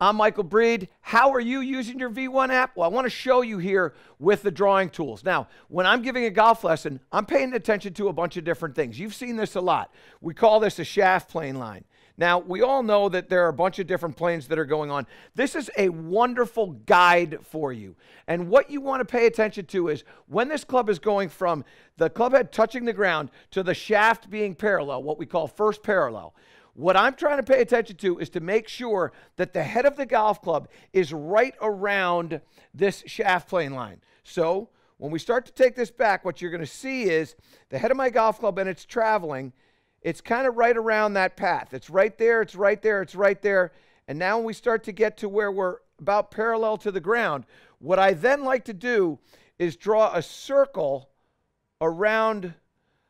I'm Michael Breed. How are you using your V1 app? Well, I want to show you here with the drawing tools. Now, when I'm giving a golf lesson, I'm paying attention to a bunch of different things. You've seen this a lot. We call this a shaft plane line. Now, we all know that there are a bunch of different planes that are going on. This is a wonderful guide for you. And what you want to pay attention to is when this club is going from the club head touching the ground to the shaft being parallel, what we call first parallel. What I'm trying to pay attention to is to make sure that the head of the golf club is right around this shaft plane line. So when we start to take this back, what you're going to see is the head of my golf club and it's traveling. It's kind of right around that path. It's right there, it's right there, it's right there. And now when we start to get to where we're about parallel to the ground, what I then like to do is draw a circle around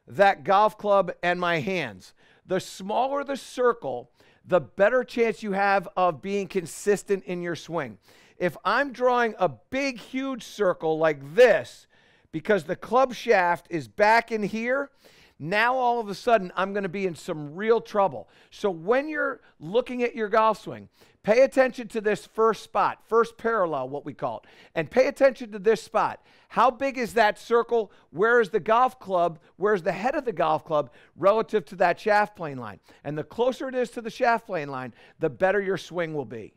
that golf club and my hands the smaller the circle, the better chance you have of being consistent in your swing. If I'm drawing a big, huge circle like this, because the club shaft is back in here, now all of a sudden I'm going to be in some real trouble. So when you're looking at your golf swing, pay attention to this first spot, first parallel, what we call it, and pay attention to this spot. How big is that circle? Where is the golf club? Where's the head of the golf club relative to that shaft plane line? And the closer it is to the shaft plane line, the better your swing will be.